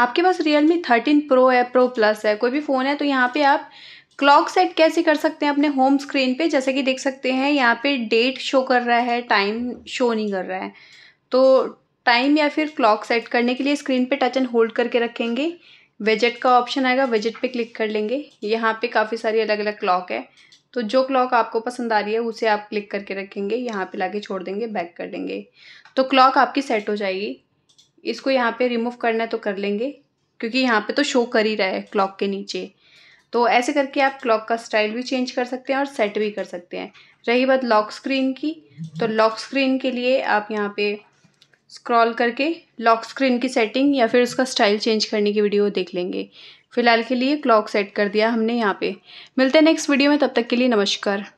आपके पास Realme thirteen pro है प्रो प्लस है कोई भी फ़ोन है तो यहाँ पे आप क्लॉक सेट कैसे कर सकते हैं अपने होम स्क्रीन पे जैसे कि देख सकते हैं यहाँ पे डेट शो कर रहा है टाइम शो नहीं कर रहा है तो टाइम या फिर क्लॉक सेट करने के लिए स्क्रीन पे टच एंड होल्ड करके रखेंगे वेजेट का ऑप्शन आएगा वेजेट पे क्लिक कर लेंगे यहाँ पे काफ़ी सारी अलग अलग क्लॉक है तो जो क्लॉक आपको पसंद आ रही है उसे आप क्लिक करके रखेंगे यहाँ पे लाके छोड़ देंगे बैक कर देंगे तो क्लॉक आपकी सेट हो जाएगी इसको यहाँ पे रिमूव करना है तो कर लेंगे क्योंकि यहाँ पे तो शो कर ही रहा है क्लॉक के नीचे तो ऐसे करके आप क्लॉक का स्टाइल भी चेंज कर सकते हैं और सेट भी कर सकते हैं रही बात लॉक स्क्रीन की तो लॉक स्क्रीन के लिए आप यहाँ पे स्क्रॉल करके लॉक स्क्रीन की सेटिंग या फिर उसका स्टाइल चेंज करने की वीडियो देख लेंगे फ़िलहाल के लिए क्लॉक सेट कर दिया हमने यहाँ पे मिलते हैं नेक्स्ट वीडियो में तब तक के लिए नमस्कार